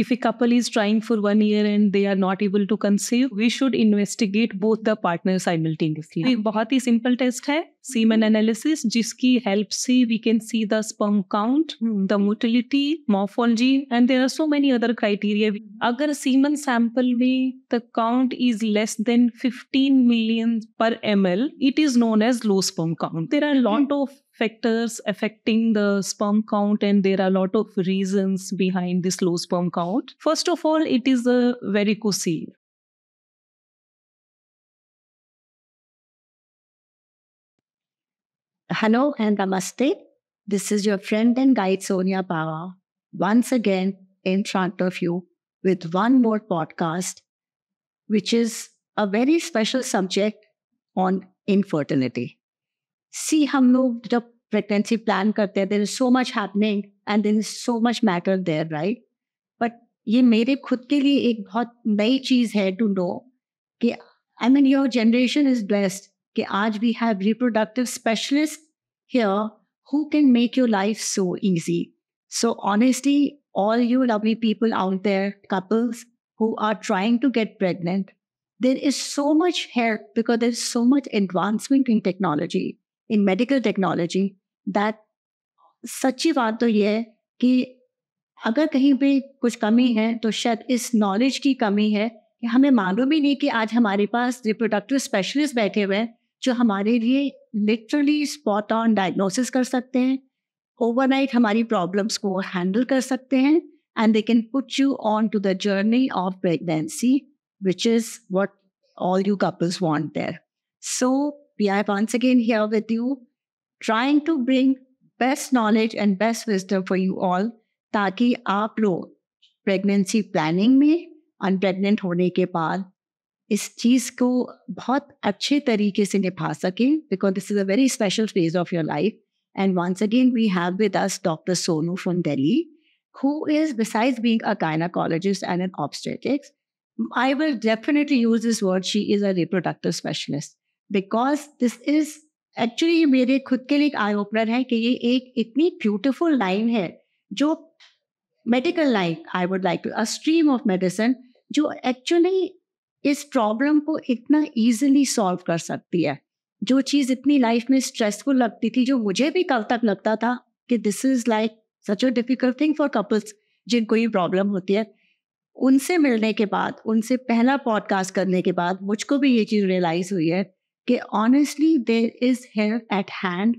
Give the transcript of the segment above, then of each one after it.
if a couple is trying for one year and they are not able to conceive, we should investigate both the partners simultaneously. एक बहुत ही simple test है semen analysis जिसकी help से we can see the sperm count the motility morphology and there are so many other criteria अगर semen sample में the count is less than 15 million per M L it is known as low sperm count there are lot of factors affecting the sperm count and there are a lot of reasons behind this low sperm count. First of all, it is the varicocele. Hello and namaste. This is your friend and guide Sonia Bawa once again in front of you with one more podcast, which is a very special subject on infertility see how moved the pregnancy plan karte there is so much happening and there is so much matter there right but ye mere khud ke liye ek bahut nayi cheez hai to know i mean your generation is blessed ki aaj we have reproductive specialists here who can make your life so easy so honestly all you lovely people out there couples who are trying to get pregnant there is so much help because there's so much advancement in technology in medical technology that सच्ची बात तो ये है कि अगर कहीं पे कुछ कमी है तो शायद इस नॉलेज की कमी है कि हमें मालूम ही नहीं कि आज हमारे पास रिप्रोडक्टिव स्पेशलिस्ट बैठे हुए हैं जो हमारे लिए लिटरली स्पॉट ऑन डायग्नोसिस कर सकते हैं ओवरनाइट हमारी प्रॉब्लम्स को हैंडल कर सकते हैं and they can put you on to the journey of pregnancy which is what all you couples want there so We are once again here with you, trying to bring best knowledge and best wisdom for you all ताकि आप लोग pregnancy planning में अनप्रेगनेंट होने के बाद इस चीज़ को बहुत अच्छे तरीके से निभा सकें Because this is a very special phase of your life, And once again, we have with us Dr. Sonu from Delhi, who is, besides being a gynecologist and an obstetrician, I will definitely use this word. She is a reproductive specialist. Because this is actually मेरे खुद के लिए एक eye opener है कि ये एक इतनी ब्यूटिफुल लाइन है जो medical line I would like a stream of medicine जो एक्चुअली इस प्रॉब्लम को इतना ईजिली सॉल्व कर सकती है जो चीज़ इतनी लाइफ में स्ट्रेसफुल लगती थी जो मुझे भी कल तक लगता था कि this is like such a difficult thing for couples जिनको ये प्रॉब्लम होती है उनसे मिलने के बाद उनसे पहला पॉडकास्ट करने के बाद मुझको भी ये चीज़ रियलाइज़ हुई है कि honestly there is help at hand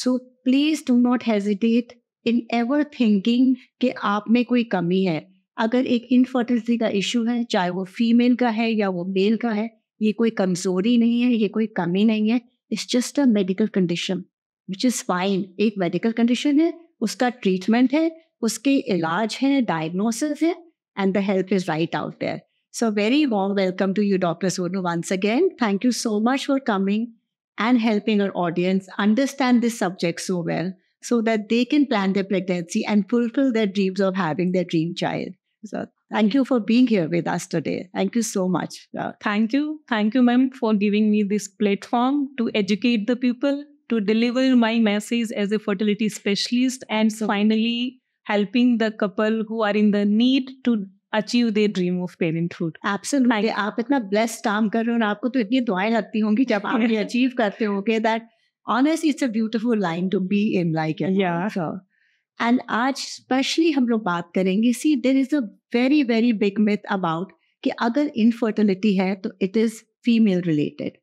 so please do not hesitate in ever thinking कि आप में कोई कमी है अगर एक इनफर्टिलिटी का इशू है चाहे वो फीमेल का है या वो मेल का है ये कोई कमजोरी नहीं है ये कोई कमी नहीं है it's just a medical condition which is fine एक मेडिकल कंडीशन है उसका ट्रीटमेंट है उसके इलाज है डायग्नोसिस है and the help is right out there So, very warm welcome to you, Dr. Sonu, once again. Thank you so much for coming and helping our audience understand this subject so well so that they can plan their pregnancy and fulfill their dreams of having their dream child. So, thank you for being here with us today. Thank you so much. Uh, thank you. Thank you, ma'am, for giving me this platform to educate the people, to deliver my message as a fertility specialist, and so, finally helping the couple who are in the need to achieve the dream of parenthood absolutely आप इतना blessed काम कर रहे हो और आपको तो इतनी दुआएं लगती होंगी जब आप ये अचीव करते होगे that honest it's a beautiful line to be in like and आज स्पेशली हम लोग बात करेंगे see there is a very very big myth about कि अगर इनफर्टिलिटी है तो it is female related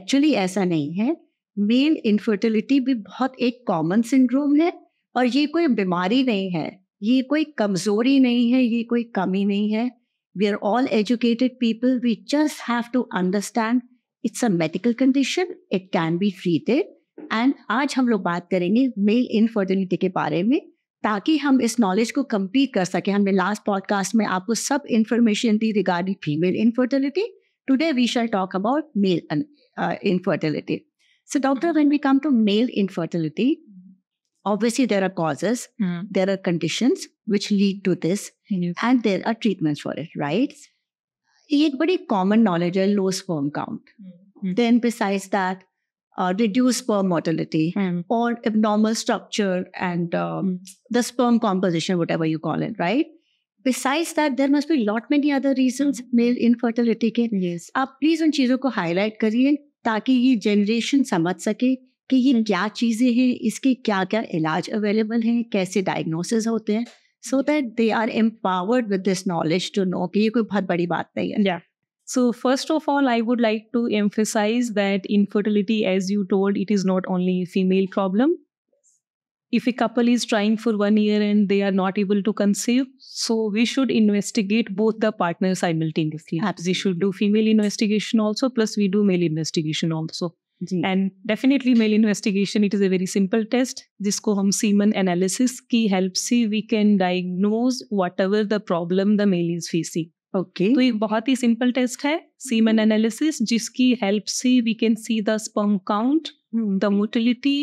actually ऐसा नहीं है मेल इनफर्टिलिटी भी बहुत एक कॉमन सिंड्रोम है और ये कोई बीमारी नहीं है ये कोई कमजोरी नहीं है ये कोई कमी नहीं है we are all educated people we just have to understand it's a medical condition it can be treated and आज हम लोग बात करेंगे मेल इनफर्टिलिटी के बारे में ताकि हम इस नॉलेज को कम्प्लीट कर सकें हमने लास्ट पॉडकास्ट में आपको सब इन्फॉर्मेशन दी regarding female infertility today we shall talk about male infertility so doctor when we come to male infertility obviously there are causes mm. there are conditions which lead to this mm. and there are treatments for it right ये एक बड़ी common knowledge है low sperm then besides that uh, reduced sperm mortality mm. or abnormal structure and um, mm. the sperm composition, whatever you call it, right? Besides that, there must be a lot many other reasons male infertility ke. yes. आप please उन चीजों ko highlight kariye ताकि ये generation समझ सके कि ये क्या चीज़ें हैं इसके क्या क्या इलाज अवेलेबल हैं कैसे डायग्नोसिस होते हैं so that they are empowered with this knowledge to know कि ये कोई बहुत बड़ी बात नहीं है yeah. So, first of all, I would like to emphasize that infertility, as you told, it is not only a female problem. If a couple is trying for one year and they are not able to conceive, so we should investigate both the partners simultaneously. Absolutely. We should do female investigation also, plus we do male investigation also. And definitely male investigation it is a very simple test जिसको हम semen analysis की help से we can diagnose whatever the problem the male is facing okay तो एक बहुत ही simple test है semen analysis जिसकी हेल्प से we can see the sperm count the motility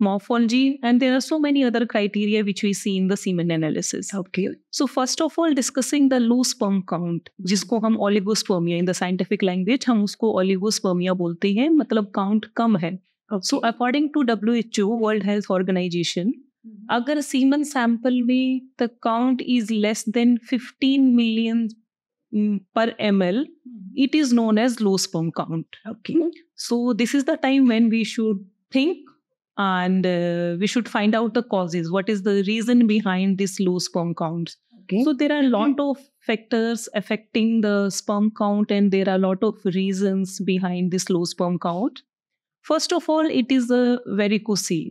morphology, and there are so many other criteria which we see in the semen analysis. Okay. So first of all, discussing the low sperm count, jisko hum oligospermia in the scientific language hum usko oligospermia bolte hain matlab count kam hai Okay. So according to WHO, World Health Organization, mm-hmm. agar semen sample mein the count is less than 15 million per ml it is known as low sperm count okay so this is the time when we should think and uh, we should find out the causes what is the reason behind this low sperm count okay. so there are a lot of factors affecting the sperm count and there are a lot of reasons behind this low sperm count first of all it is a varicocele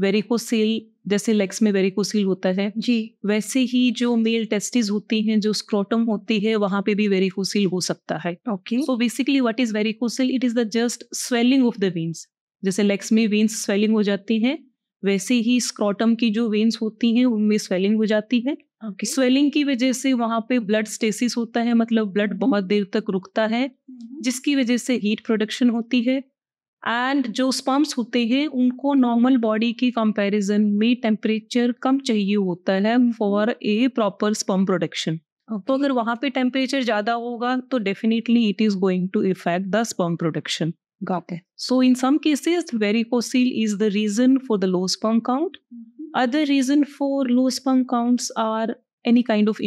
varicocele जैसे legs में varicocele होता है जी वैसे ही जो mail testis होती हैं जो scrotum होती है वहां पे भी वेरिकोसिल हो सकता है okay so basically what is varicocele it is the just swelling of the veins जैसे लेग्स में वेन्स स्वेलिंग हो जाती है वैसे ही स्क्रॉटम की जो वेन्स होती हैं उनमें स्वेलिंग हो जाती है okay. स्वेलिंग की वजह से वहाँ पे ब्लड स्टेसिस होता है मतलब ब्लड बहुत देर तक रुकता है mm-hmm. जिसकी वजह से हीट प्रोडक्शन होती है एंड जो स्पम्स होते हैं उनको नॉर्मल बॉडी की कंपैरिजन में टेम्परेचर कम चाहिए होता है for a proper sperm production तो अगर वहाँ पे टेम्परेचर ज़्यादा होगा तो definitely it is going to effect the sperm production गाते हैं so in some cases varicocele is the reason for the low sperm count. Mm-hmm. Other reason for low sperm counts are any kind of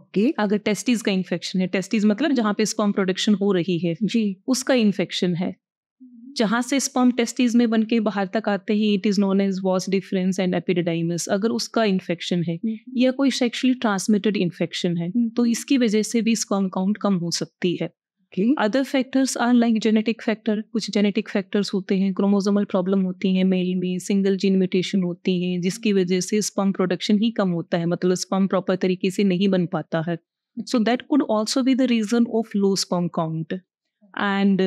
okay अगर testis का infection है testis मतलब जहाँ पे sperm production हो रही है जी उसका इन्फेक्शन है mm-hmm. जहाँ से स्पर्म टेस्टिस में बन के बाहर तक आते ही it is known as vas deferens and epididymis अगर उसका इन्फेक्शन है mm-hmm. या कोई सेक्शुअली ट्रांसमिटेड इन्फेक्शन है mm-hmm. तो इसकी वजह से भी स्पर्म काउंट कम हो सकती है other factors are like genetic factor कुछ जेनेटिक फैक्टर्स होते हैं क्रोमोजोमल प्रॉब्लम होती है मेल में सिंगल जीन म्यूटेशन होती है जिसकी वजह से स्पम प्रोडक्शन ही कम होता है मतलब स्पम प्रॉपर तरीके से नहीं बन पाता है so that could also be the reason of low sperm count and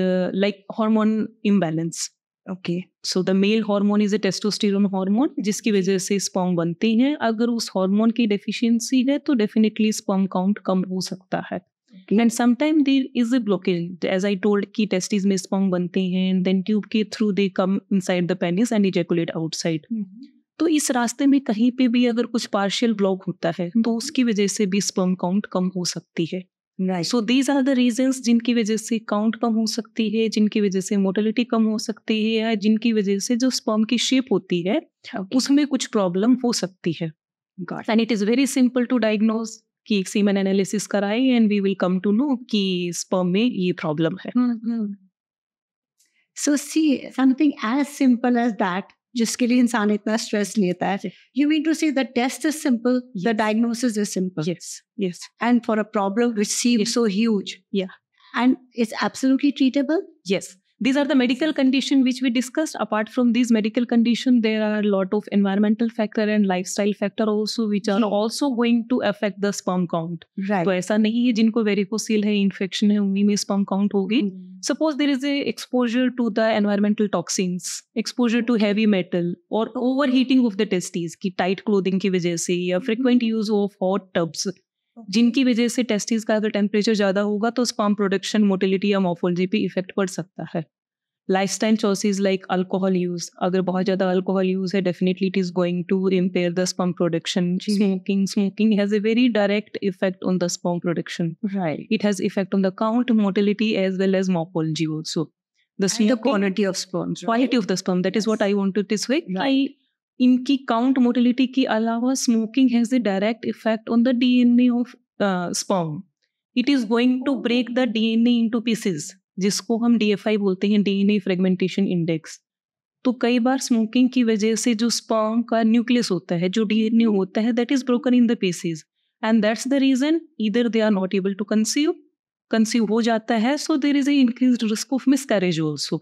like hormone imbalance okay so the male hormone is a testosterone hormone जिसकी वजह से स्पम बनते हैं अगर उस हॉर्मोन की डेफिशिएंसी है तो डेफिनेटली स्पम काउंट कम हो सकता है and sometime there is a blockage as I told की ki में स्पॉन्ग बनते हैं देन ट्यूब के through they come inside the penis and ejaculate outside तो इस रास्ते में कहीं पे भी अगर कुछ पार्शियल ब्लॉक होता है तो उसकी वजह से भी स्पर्म काउंट कम हो सकती है so these are the reasons जिनकी वजह से काउंट कम हो सकती है जिनकी वजह से मोटिलिटी कम हो सकती है या जिनकी वजह से जो स्पर्म की शेप होती है okay. उसमें कुछ प्रॉब्लम हो सकती है and it is very simple to diagnose कि एक सीमन एनालिसिस कराए and we will come to know कि स्पर्म में ये प्रॉब्लम है so see something as simple as that जिसके लिए इंसान इतना स्ट्रेस लेता है you mean to see the test is simple the diagnosis is simple yes yes and for a problem which seems so huge yeah and it's absolutely treatable yes these are the medical condition which we discussed apart from these medical condition there are a lot of environmental factor and lifestyle factor also which are also going to affect the sperm count right so aisa nahi hai jinko varicocele hai infection hai unhi mein sperm count hogi mm. suppose there is a exposure to the environmental toxins exposure to heavy metal or overheating of the testes ki tight clothing ki wajah se ya frequent use of hot tubs जिनकी वजह से testis का अगर temperature ज़्यादा होगा तो sperm production motility या morphology पे इफेक्ट पड़ सकता है lifestyle choices like alcohol use अगर बहुत ज़्यादा अल्कोहल यूज़ है definitely it is going to impair the sperm production smoking smoking has a very direct effect on the sperm production right it has effect on the count motility as well as morphology also The, the quality of sperm. Right? Quality of the sperm. That is what I wanted this way. Right. I इनकी count motility के अलावा smoking has a direct effect on the DNA of sperm it is going to break the D into pieces जिसको हम D F I बोलते हैं D N A fragmentation index तो कई बार smoking की वजह से जो स्पॉम का न्यूक्लियस होता है जो डी एन ए होता है that is broken in the pieces and that's the reason इधर they are not able to conceive conceive हो जाता है so there is a increase risk of miscarriage also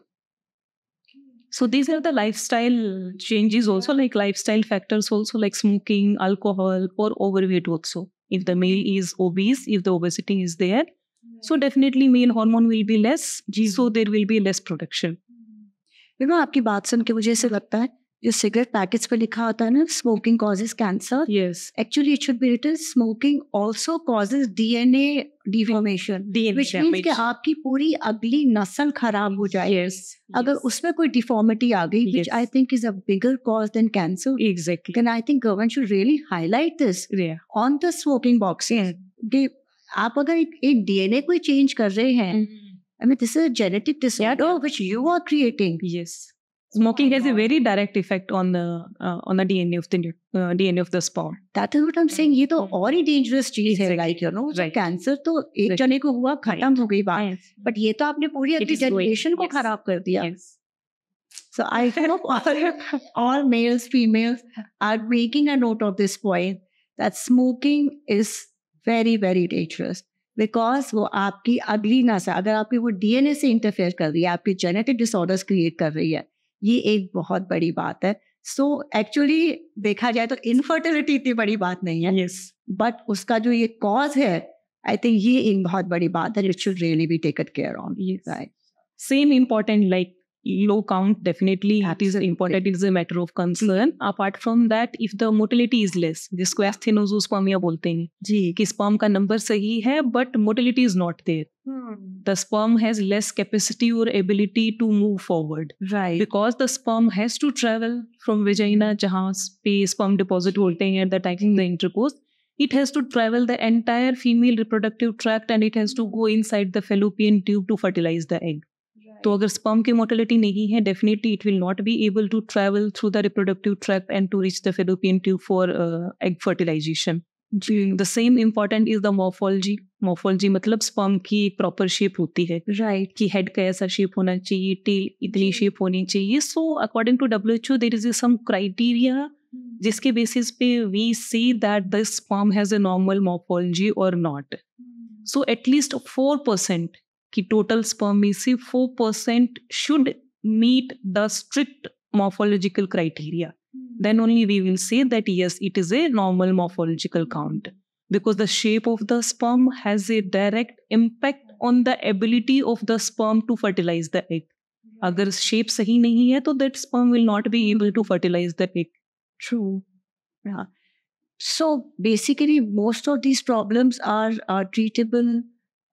So these are the lifestyle changes also, like lifestyle factors also, like smoking, alcohol, or overweight also. If the male is obese, if the obesity is there, so definitely male hormone will be less so there will be less production you know आपकी बात सुन के मुझे ऐसे लगता है जो cigarette packets पे लिखा होता है ना smoking causes cancer yes actually it should be written smoking also causes DNA deformation which means कि आपकी पूरी अगली नस्ल खराब हो जाए yes, अगर yes. उसमें कोई डिफॉर्मिटी आ गई which I think is a bigger cause than cancer exactly then I think government should really highlight this on the smoking box आप अगर एक डीएनए को चेंज कर रहे हैं I mean this is genetic disorder which you are creating yes smoking has a very direct effect on the uh, on the DNA of the uh, DNA of the spore. That is what I'm saying. ye to aur hi dangerous चीज है, like you know, right. cancer to cancer तो एक जने को हुआ ho gayi baat yes. But ye to aapne puri agli generation ko yes. kharab kar diya yes. So I hope all, all males, females are making a note of this point that smoking is very, very dangerous. Because वो आपकी अगली नस्ल अगर आपकी वो DNA से interfere कर रही है आपके जेनेटिक डिसऑर्डर्स क्रिएट कर रही है ये एक बहुत बड़ी बात है सो so, एक्चुअली देखा जाए तो इनफर्टिलिटी इतनी बड़ी बात नहीं है यस बट उसका जो ये कॉज है आई थिंक ये एक बहुत बड़ी बात है it should really be take care on right same important like low count definitely Absolutely. it is important it is a matter of concern mm-hmm. apart from that if the mortality is less जिसको एस्थेनोजोस्पर्मिया बोलते हैं जी कि sperm का number सही है but motility is not there the sperm has less capacity or ability to move forward right because the sperm has to travel from vagina jahan pe sperm deposit holte hain at the time of the intercourse it has to travel the entire female reproductive tract and it has to go inside the fallopian tube to fertilize the egg तो अगर sperm की motility नहीं है definitely it will not be able to travel through the reproductive tract and to reach the fallopian tube for egg fertilization जी the same important is the morphology morphology मतलब sperm की एक proper shape होती है right right. कि head कैसा shape होना चाहिए टेल इतनी शेप होनी चाहिए so according to W H O there is some criteria जिसके बेसिस पे we see that the sperm has a normal morphology और not so at least four percent कि टोटल स्पर्म में से four percent should meet the strict morphological criteria then only we will say that yes it is a normal morphological count because the shape of the sperm has a direct impact on the ability of the sperm to fertilize the egg अगर शेप सही नहीं है तो that sperm will not be able to fertilize the egg true so basically most of these problems are treatable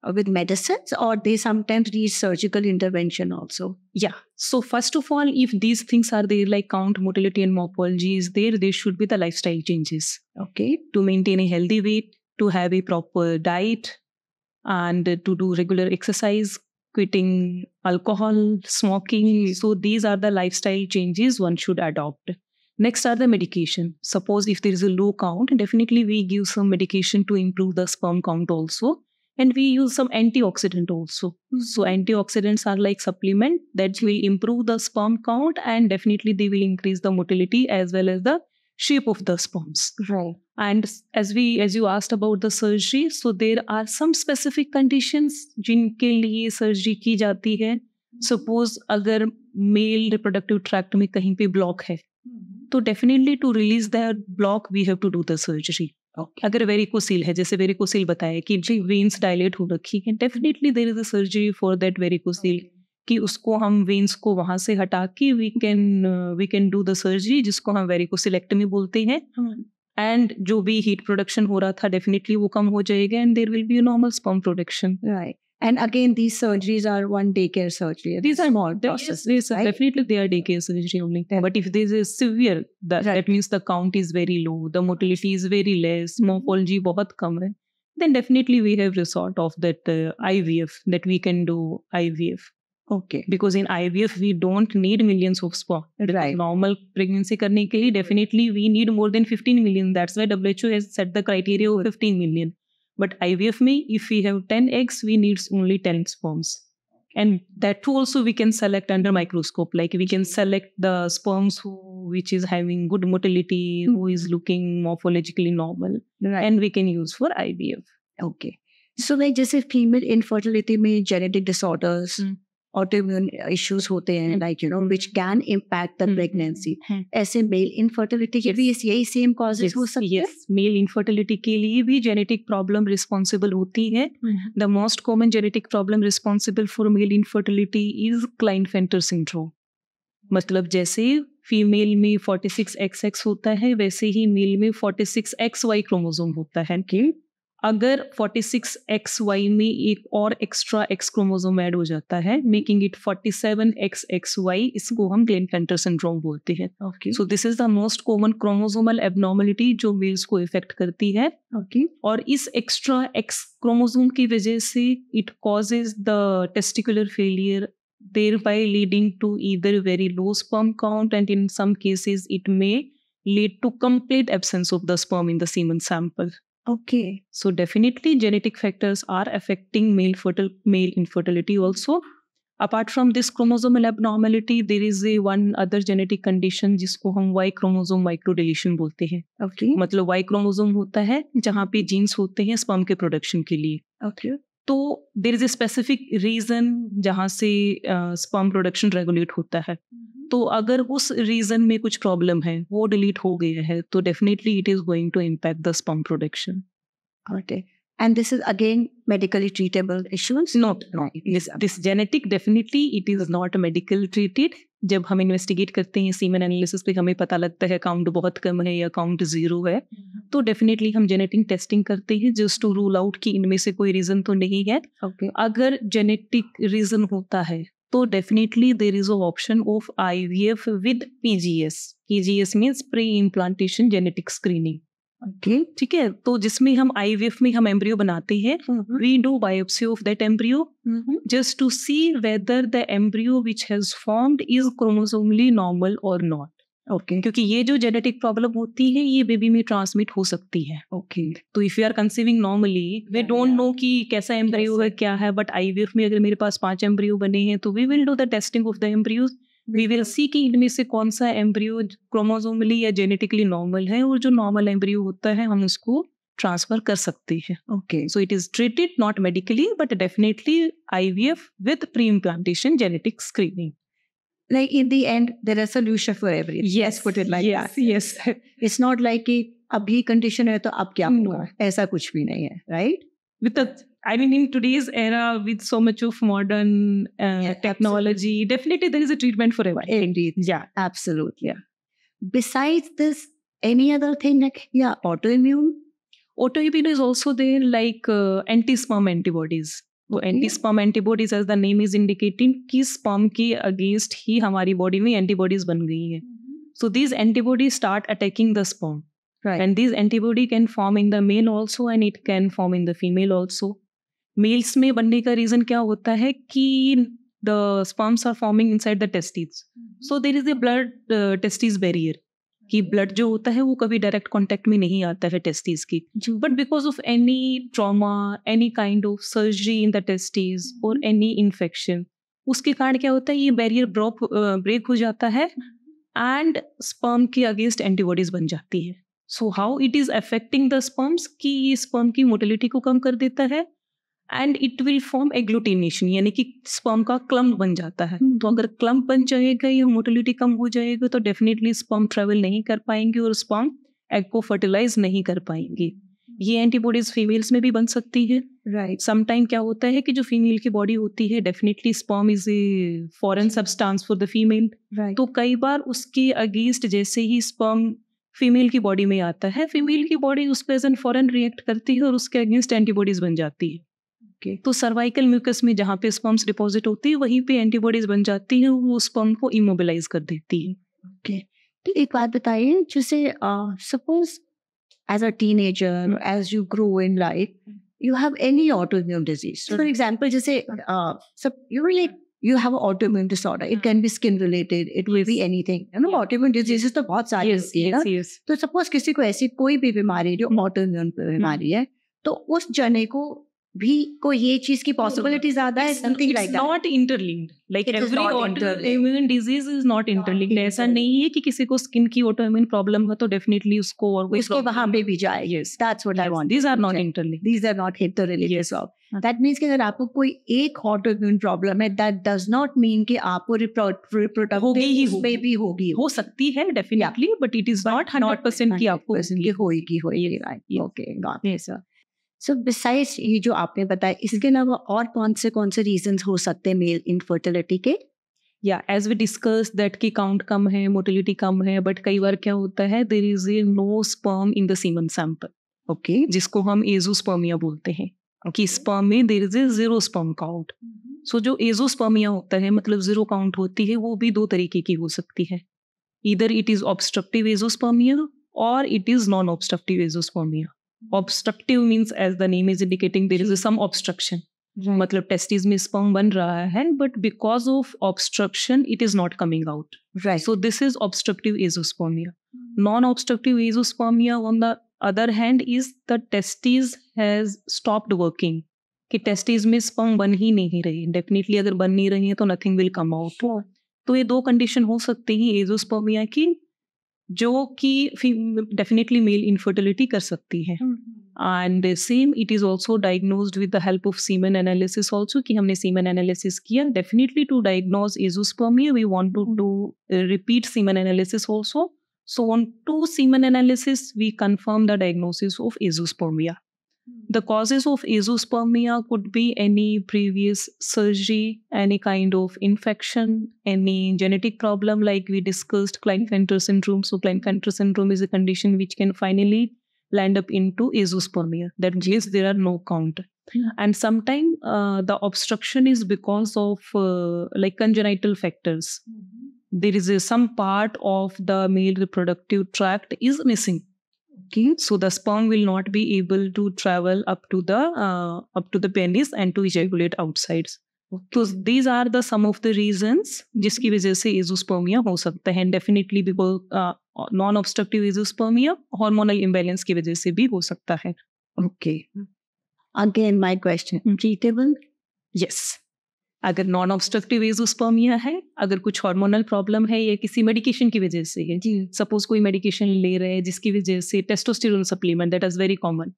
Uh, with medicines or they sometimes need surgical intervention also yeah so first of all if these things are there like count motility and morphology is there there should be the lifestyle changes okay to maintain a healthy weight to have a proper diet and to do regular exercise quitting alcohol smoking so these are the lifestyle changes one should adopt Next are the medication. Suppose if there is a low count, definitely we give some medication to improve the sperm count also. and we use some antioxidant also so antioxidants are like supplement that will improve the sperm count and definitely they will increase the motility as well as the shape of the sperms right and as we as you asked about the surgery so there are some specific conditions जिनके liye surgery ki jati hai suppose agar male reproductive tract mein kahin pe block hai तो definitely to release that block we have to do the surgery Okay. अगर varicocele है जैसे varicocele बताया कि जी veins dilate हो रखी है definitely there is a surgery for that varicocele कि उसको हम वेन्स को वहां से हटा के we can we can do the surgery जिसको हम वेरिकोसिलेक्टमी बोलते हैं एंड हाँ। जो भी हीट प्रोडक्शन हो रहा था डेफिनेटली वो कम हो जाएगा and there will be normal sperm production right And again, these surgeries are one daycare surgery. These are more Yes, right? Definitely, they are daycare surgery only. Yeah. But if this is severe, that, right. that means the count is very low, the motility is very less, mm-hmm. morphology is very low, Then definitely we have resort of that uh, IVF that we can do IVF. Okay. Because in IVF we don't need millions of sperm. Right. Normal pregnancy करने के लिए definitely we need more than 15 million. That's why WHO has set the criteria of 15 million. But IVF may, if we have 10 eggs, we need only 10 sperms. And that too also we can select under microscope. Like we can select the sperms who which is having good motility, who is looking morphologically normal. Right. And we can use for IVF. Okay. So, like just if female infertility may genetic disorders, mm. autoimmune issues होते हैं like you know which can impact the pregnancy ऐसे male infertility के भी यही same causes हो सकते हैं mail infertility के लिए भी जेनेटिक प्रॉब्लम रिस्पॉन्सिबल होती है the most common genetic problem responsible for male infertility is Klinefelter syndrome मतलब जैसे फीमेल में 46 एक्स एक्स होता है वैसे ही मेल में 46 एक्स वाई क्रोमोजोम होता है कि अगर 46XY में एक और एक्स्ट्रा एक्स क्रोमोजोम ऐड हो जाता है मेकिंग इट 47XXY इसको हम ग्लेन पेंटर सिंड्रोम बोलते हैं okay so this is the most common chromosomal abnormality जो मेल्स को इफेक्ट करती है ओके okay. और इस एक्स्ट्रा एक्स क्रोमोजोम की वजह से it causes the testicular failure there thereby leading to either very low sperm count and in some cases it may lead to complete absence of the sperm in the semen sample Okay. So definitely genetic factors are affecting male fertile male infertility also. Apart from this chromosomal abnormality, there is a one other genetic condition जिसको हम Y chromosome microdeletion bolte hain okay. matlab y chromosome hota hai jahan pe genes hote hain sperm ke production ke liye okay. तो there is a specific reason जहाँ से sperm production regulate होता है hmm. तो अगर उस reason में कुछ प्रॉब्लम है वो डिलीट हो गया है तो definitely it is going to impact the sperm production and this is again medically treatable issues? Not not this genetic definitely it is not medical treated जब हम इन्वेस्टिगेट करते हैं सीमन एनालिसिस पे हमें पता लगता है काउंट बहुत कम है या काउंट जीरो है mm-hmm. तो डेफिनेटली हम जेनेटिक टेस्टिंग करते हैं जस्ट टू रूल आउट कि इनमें से कोई रीजन तो नहीं है okay. अगर जेनेटिक रीजन होता है तो definitely there is a option of F with PGS PGS means pre implantation genetic screening ठीक है तो जिसमें हम आईवीएफ में हम एम्ब्रियो बनाते हैं we do biopsy of that embryo just to see whether the embryo which has formed is chromosomally normal और नॉट ओके क्योंकि ये जो जेनेटिक प्रॉब्लम होती है ये बेबी में ट्रांसमिट हो सकती है ओके तो if you are conceiving normally we don't know कि कैसा एम्ब्रियो है क्या है बट आई में अगर मेरे पास पांच एम्ब्रियो बने हैं तो we will do the testing of the embryo we will see कि इनमें से कौन सा एम्ब्रियो क्रोमोजोमली या जेनेटिकली नॉर्मल है और जो नॉर्मल एम्ब्रियो होता है हम उसको ट्रांसफर कर सकती है okay so it is treated not medically but definitely IVF with pre implantation genetic screening like in the end, there is a solution for everything. Yes, put it like yes, that. Yes, it's not like a. अब ही condition है तो अब क्या No, ऐसा कुछ भी नहीं है, right? With the I mean, in today's era, with so much of modern uh, yeah, technology, absolutely. definitely there is a treatment for everyone. Indeed. Yeah. Absolutely. Yeah. Besides this, any other thing like, yeah, autoimmune? Autoimmune is also there, like uh, anti sperm antibodies. Anti sperm antibodies as the name is indicating कि sperm के against ही हमारी body में antibodies बन गई है so these antibodies start attacking the sperm and this antibody can form in the male also and it can form in the female also males में बनने का रीजन क्या होता है कि the sperms are forming inside the testes so there is the blood testes barrier कि blood जो होता है वो कभी डायरेक्ट कांटेक्ट में नहीं आता है टेस्टीज की but because of any trauma any kind of surgery in the testes और एनी इन्फेक्शन उसके कारण क्या होता है ये बैरियर ब्रॉप ब्रेक हो जाता है एंड स्पर्म के अगेंस्ट एंटीबॉडीज बन जाती है so how it is affecting the sperms की ये स्पर्म की मोटिलिटी को कम कर देता है and it will form agglutination यानी कि स्पर्म का क्लम्प बन जाता है तो अगर क्लम्प बन जाएगा या मोटिलिटी कम हो जाएगी तो डेफिनेटली स्पर्म ट्रेवल नहीं कर पाएंगे और स्पर्म एग को फर्टिलाइज नहीं कर पाएंगे ये एंटीबॉडीज फीमेल्स में भी बन सकती है राइट right. समटाइम क्या होता है कि जो फीमेल की बॉडी होती है definitely sperm is a foreign substance for the female right तो कई बार उसके अगेंस्ट जैसे ही स्पर्म फीमेल की बॉडी में आता है फीमेल की बॉडी उस पर एज एन फॉरन रिएक्ट करती है और उसके अगेंस्ट एंटीबॉडीज बन जाती है करके तो सर्वाइकल म्यूकस में जहाँ पे स्पर्म्स डिपॉजिट होती है वहीं पे एंटीबॉडीज बन जाती है वो स्पर्म को इमोबिलाईज कर देती है ओके तो एक बात बताइए जैसे suppose as a teenager as you grow in life you have any autoimmune disease for example जैसे you have autoimmune disorder it can be skin related it will be anything autoimmune diseases तो बहुत सारी yes, yes, yes. तो suppose किसी को ऐसी कोई भी बीमारी जो ऑटो hmm. hmm. बीमारी है तो उस जने को भी को ये चीज की पॉसिबिलिटी ज्यादा है something like that not interlinked like every immune disease is not interlinked ऐसा नहीं है कि किसी को स्किन की ऑटोइम्यून प्रॉब्लम हो तो डेफिनेटली उसको और उसको वहां पे भी जाए yes that's what I want these are not interlinked these are not interlinked yes that means कि अगर आपको कोई एक ऑटोइम्यून प्रॉब्लम है दैट डज नॉट मीन कि आपको रिप्रोडक्टिव होगी ही हो बेबी होगी हो सकती है definitely but it is not 100% कि आपको इसलिए होगी होगी okay got yes sir so beside ये जो आपने बताया इसके अलावा और कौन से कौन से रीजन हो सकते हैं मेल इनफर्टिलिटी के या एज वी डिस्कस दैट की काउंट कम है मोटिलिटी कम है बट कई बार क्या होता है there is a no sperm in the semen sample okay जिसको हम एजोस्पर्मिया बोलते हैं कि स्पर्म में there is a zero sperm count so जो एजोस्पर्मिया होता है मतलब जीरो काउंट होती है वो भी दो तरीके की हो सकती है इधर इट इज ऑब्स्ट्रक्टिव एजोस्पर्मिया और it is non obstructive azoospermia obstructive means as the name is indicating there is some obstruction मतलब टेस्टिस में स्पर्म बन रहा है but because of obstruction it is not coming out right so this is obstructive azoospermia non obstructive azoospermia on the other hand is the testis has stopped working कि testis में sperm बन ही नहीं रही definitely अगर बन नहीं रही है तो नथिंग विल कम आउट तो ये दो कंडीशन हो सकती है एजोस्पर्मिया की जो कि डेफिनेटली मेल इनफर्टिलिटी कर सकती है and same it is also diagnose with the help of semen analysis also कि हमने सीमन एनालिसिस किया definitely to diagnose azoospermia we want to do repeat semen analysis also So on two semen analysis, we confirm the diagnosis of azoospermia. The causes of azoospermia could be any previous surgery, any kind of infection, any genetic problem, like we discussed Klinefelter syndrome. So, Klinefelter syndrome is a condition which can finally land up into azoospermia. That means there are no count. Hmm. And sometimes uh, the obstruction is because of uh, like congenital factors. Mm-hmm. There is a, some part of the male reproductive tract is missing key so the sperm will not be able to travel up to the uh, up to the penis and to ejaculate outside तो these are the some of the reasons जिसकी वजह से azoospermia हो सकता है and definitely because non obstructive azoospermia hormonal imbalance की वजह से भी हो सकता है okay again my question treatable yes अगर नॉन ऑब्स्ट्रक्टिव एजोस्पर्मिया है अगर कुछ हार्मोनल प्रॉब्लम है या किसी मेडिकेशन की वजह से है सपोज कोई मेडिकेशन ले रहे हैं जिसकी वजह से testosterone supplement that is very common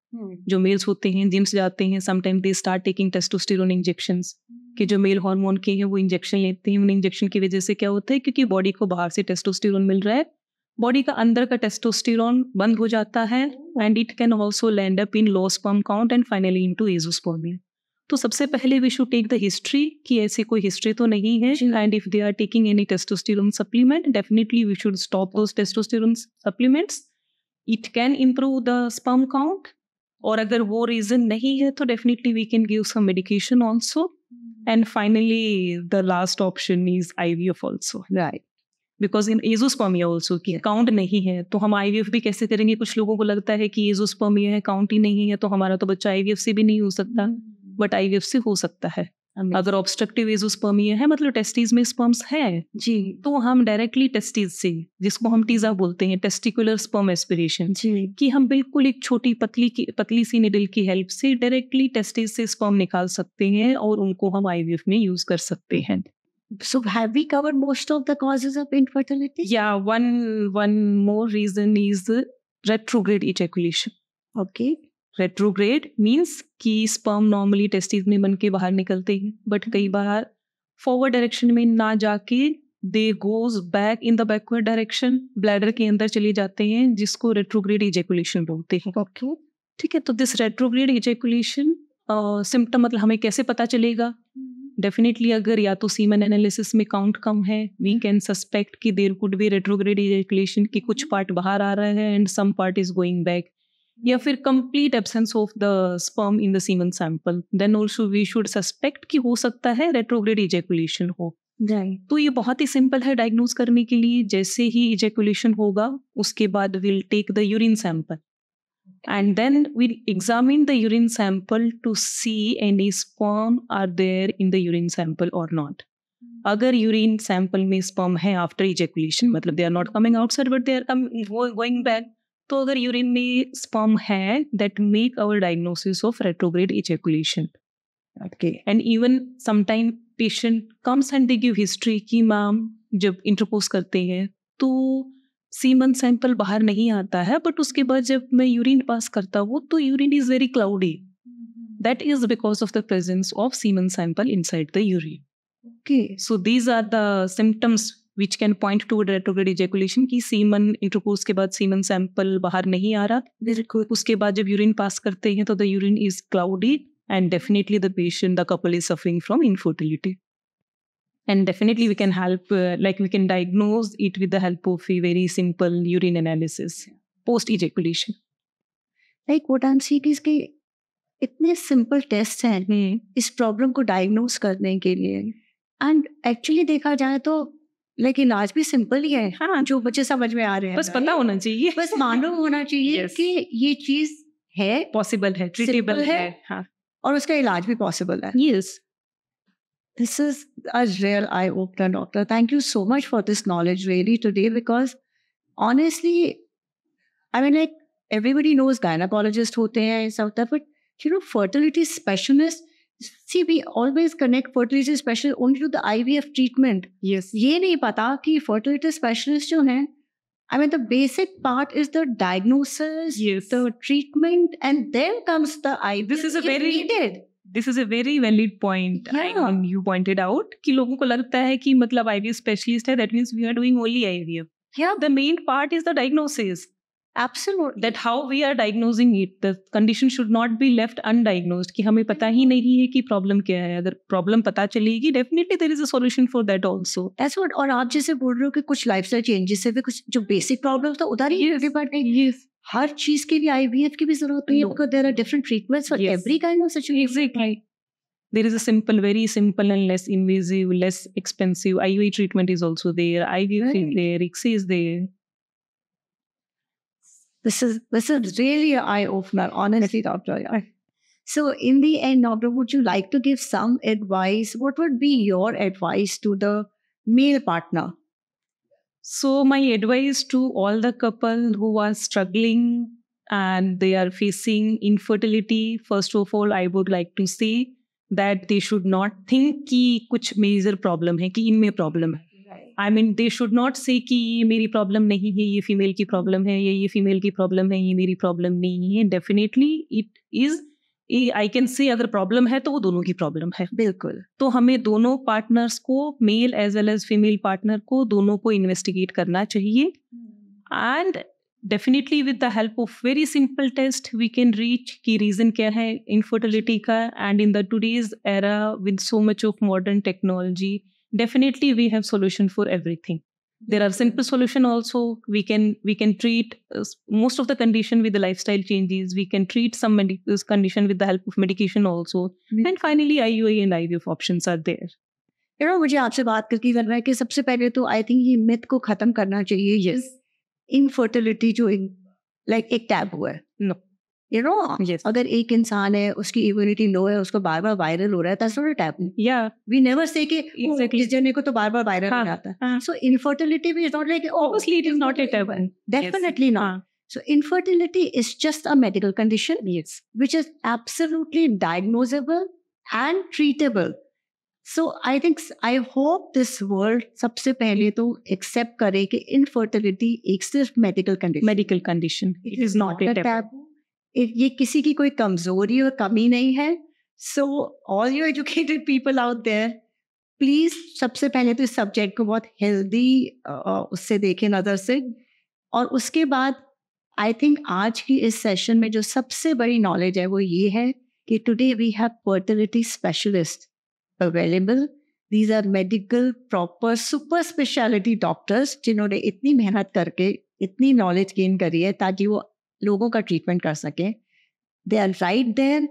जो मेल्स होते हैं जिम्स जाते हैं sometime they start taking testosterone injection के जो मेल हार्मोन के हैं वो इंजेक्शन लेते हैं उन इंजेक्शन की वजह से क्या होता है क्योंकि बॉडी को बाहर से टेस्टोस्टेरोन मिल रहा है बॉडी का अंदर का टेस्टोस्टेरोन बंद हो जाता है and it can also land up in low sperm count and finally into azoospermia तो सबसे पहले we should take the history कि ऐसी कोई हिस्ट्री तो नहीं है and if they are taking any testosterone supplement definitely we should stop those testosterone supplements it can improve the sperm count और अगर वो रीजन नहीं है तो definitely we can give some medication also and finally the last option is I V F also right because in azoospermia also की count नहीं है तो हम आई वी एफ भी कैसे करेंगे कुछ लोगों को लगता है कि एजोस्पर्मिया है काउंट ही नहीं है तो हमारा तो बच्चा आईवीएफ से भी नहीं हो सकता mm-hmm. बट आईवीएफ से हो सकता है अगर ऑब्स्ट्रक्टिव एजोस्पर्मिया है मतलब टेस्टीज में स्पर्म्स है जी तो हम डायरेक्टली टेस्टीज से जिसको हम टीजा बोलते हैं टेस्टिकुलर स्पर्म एस्पिरेशन कि हम बिल्कुल एक छोटी पतली की पतली सी निडल की हेल्प से डायरेक्टली टेस्टीज से स्पर्म निकाल सकते हैं और उनको हम आईवीएफ में यूज कर सकते हैं so have we covered most of the causes of infertility yeah one one more reason is retrograde ejaculation okay retrograde means कि स्पर्म नॉर्मली टेस्टिस में बन के बाहर निकलते हैं बट हम्म। कई बार फॉरवर्ड डायरेक्शन में ना जाके they goes back in the backward direction bladder के अंदर चले जाते हैं जिसको रेट्रोग्रेड इजेकुलेशन बोलते हैं ओके ठीक है तो दिस रेट्रोग्रेड इजेकुलेशन सिम्टम मतलब हमें कैसे पता चलेगा डेफिनेटली हम्म। अगर या तो सीमन एनालिसिस में काउंट कम है वी कैन सस्पेक्ट कि there could be retrograde ejaculation की कुछ पार्ट हम्म। बाहर आ रहा है and some part is going back या फिर complete absence of the sperm in the semen sample then also we should suspect कि हो सकता है रेट्रोग्रेड इजेकुलेशन हो तो ये बहुत ही सिंपल है डायग्नोज करने के लिए जैसे ही इजेकुलेशन होगा उसके बाद will take the urine sample and then we examine the urine sample to see any sperm are there in the urine sample और नॉट अगर यूरिन सैंपल में स्पर्म है आफ्टर इजेकुलेशन मतलब they are not coming outside but they are going back तो अगर urine में sperm है that make our diagnosis of retrograde ejaculation okay and even sometime patient comes and they give history की ma'am जब interpose करते हैं तो semen sample बाहर नहीं आता है बट उसके बाद जब मैं यूरिन पास करता हूँ तो urine is very cloudy that is because of the presence of semen sample inside the urine okay so these are the symptoms which can point to retrograde ejaculation की semen intercourse के बाद semen sample बाहर नहीं आ रहा बिल्कुल उसके बाद जब यूरिन पास करते हैं तो the urine is cloudy and definitely the patient the couple is suffering from infertility and definitely we can help uh, like we can diagnose it with the help of a very simple urine analysis post ejaculation like what i'm seeing is ki itne simple tests hain hmm. is problem ko diagnose karne ke liye and actually dekha jaye to लेकिन आज भी simple ही है हाँ जो बच्चे समझ में आ रहे हैं बस पता होना चाहिए बस मालूम होना चाहिए yes. कि ये चीज है पॉसिबल है ट्रीटेबल है, है हाँ. और उसका इलाज भी पॉसिबल है yes this is a real eye opener doctor thank you so much for this knowledge really today because honestly I mean like everybody knows gynaecologist होते हैं सब but you know fertility specialist see we always connect fertility specialist only to the IVF treatment yes ये नहीं पता कि fertility specialist जो हैं I mean, the basic part is the diagnosis, yes. the treatment, and then comes the IV. This is a very needed. This is a very valid point you pointed out कि लोगों को लगता है कि मतलब IVF specialist है that means we are doing only IVF या the main part is the diagnosis absolute that how we are diagnosing it the condition should not be left undiagnose कि हमें पता ही नहीं है कि प्रॉब्लम क्या है अगर प्रॉब्लम पता चलेगी definitely there is a solution for that also ऐसा और आप जैसे बोल रहे हो कि कुछ लाइफ स्टाइल चेंजेस भी कुछ जो बेसिक प्रॉब्लम था उधर ही yes. हर चीज के लिए आईवीएफ की भी जरूरत नहीं है there are different treatments for every kind of situation there is a simple, very simple and less invasive, less expensive. IUI treatment is also there. IVF right. is there. ICSI is there. This is this is really an eye opener, honestly, Doctor. So, in the end, Doctor, would you like to give some advice? What would be your advice to the male partner? So, my advice to all the couple who are struggling and they are facing infertility, first of all, I would like to say that they should not think कि कुछ major problem है कि इनमें problem hai. I mean they should not say कि ये मेरी problem नहीं है ये फीमेल की प्रॉब्लम है ये ये फीमेल की प्रॉब्लम है ये मेरी प्रॉब्लम नहीं है definitely it is I can say अगर प्रॉब्लम है तो वो दोनों की प्रॉब्लम है बिल्कुल तो हमें दोनों पार्टनर्स को male as well as female partner को दोनों को इन्वेस्टिगेट करना चाहिए and definitely with the help of very simple test we can reach की रीज़न क्या है इनफर्टिलिटी का and in the today's era with so much of modern technology definitely we have solution for everything there are simple solution also we can we can treat uh, most of the condition with the lifestyle changes we can treat some medi- condition with the help of medication also mm-hmm. and finally iua and ivf options are there यार मुझे आपसे बात करके लग रहा है कि सबसे पहले तो आई थिंक ये मिथ को खत्म करना चाहिए यस इनफर्टिलिटी जो लाइक एक टैब हुआ है नो यू नो अगर एक इंसान है उसकी इम्यूनिटी लो है उसको बार बार वायरल हो रहा है दैट्स या वी नेवर से कि oh, इस जने को तो बार बार वायरल हो हाँ, जाता है so infertility is not like obviously it is not it happen definitely not So infertility is just a medical condition yes. which is absolutely diagnosable and treatable. So I think I hope this world सबसे पहले तो accept करे कि इनफर्टिलिटी एक सिर्फ medical condition medical condition it is not ये किसी की कोई कमजोरी और कमी नहीं है so all you educated people out there please सबसे पहले तो इस सब्जेक्ट को बहुत हेल्दी उससे देखें नज़र से और उसके बाद आई थिंक आज की इस सेशन में जो सबसे बड़ी नॉलेज है वो ये है कि today we have fertility specialist available these are medical proper super speciality doctors जिन्होंने इतनी मेहनत करके इतनी नॉलेज गेन करी है ताकि वो लोगों का ट्रीटमेंट कर सकें they are right there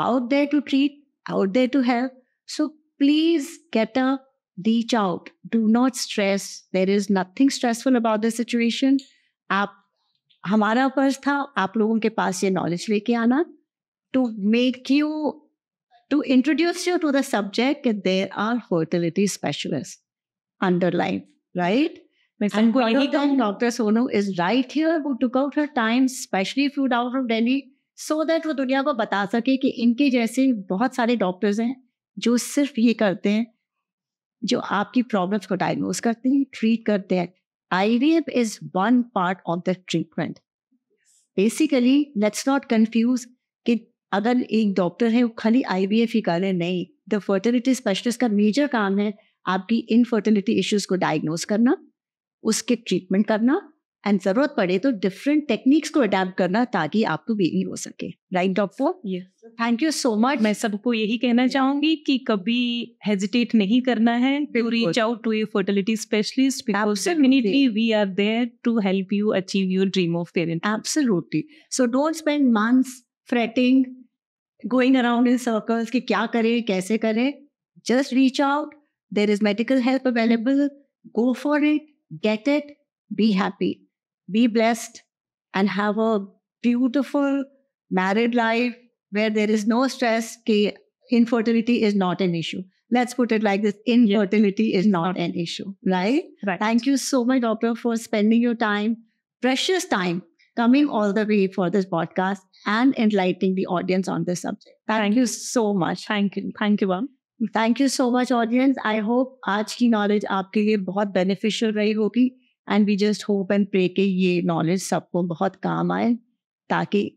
out there to treat out there to help so please get a reach out do not stress there is nothing stressful about the situation आप हमारा फर्ज था आप लोगों के पास ये नॉलेज लेके आना to make you to introduce you to the subject there are fertility specialist underline right My friend Colleague Dr. Sonu is right here who took out her time, specially flew down from Delhi, so that वो दुनिया को बता सके कि इनके जैसे बहुत सारे डॉक्टर्स हैं जो सिर्फ ये करते हैं जो आपकी प्रॉब्लम्स को डायग्नोज करते हैं ट्रीट करते हैं IVF is one part of the treatment. Basically, let's not confuse कि अगर एक डॉक्टर है वो खाली आईवीएफ ही कर रहे नहीं द फर्टिलिटी स्पेशलिस्ट का मेजर काम है आपकी इनफर्टिलिटी इश्यूज को डायग्नोज करना उसके ट्रीटमेंट करना एंड जरूरत पड़े तो डिफरेंट टेक्निक्स को अडेप्ट करना ताकि आपको तो बेबी हो सके right doctor thank you so much मैं सबको यही कहना चाहूंगी कि कभी हेजिटेट नहीं करना है to reach out to a fertility specialist because definitely we are there to help you achieve your dream of parent absolutely so don't spend months fretting going around in circles कि क्या करें कैसे करें just reach out there is medical help available go for it Get it, be happy, be blessed, and have a beautiful married life where there is no stress. infertility is not an issue. Let's put it like this infertility is not an issue, right? right? Thank you so much, Doctor, for spending your time, precious time, coming all the way for this podcast and enlightening the audience on this subject. Thank, Thank you so much. Thank you. Thank you, one. Thank you so much audience I hope आज की knowledge आपके लिए बहुत beneficial रही होगी and we just hope and pray के ये knowledge सबको बहुत काम आए ताकि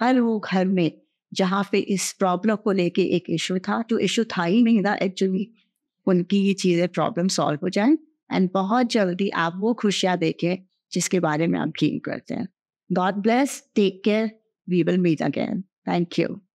हर वो घर में जहाँ पे इस प्रॉब्लम को लेके एक इशू था जो इशू था ही नहीं था एक्चुअली उनकी ये चीज़ें प्रॉब्लम सॉल्व हो जाए एंड बहुत जल्दी आप वो खुशियाँ देखें जिसके बारे में आप ड्रीम करते हैं God bless take care we will meet again thank you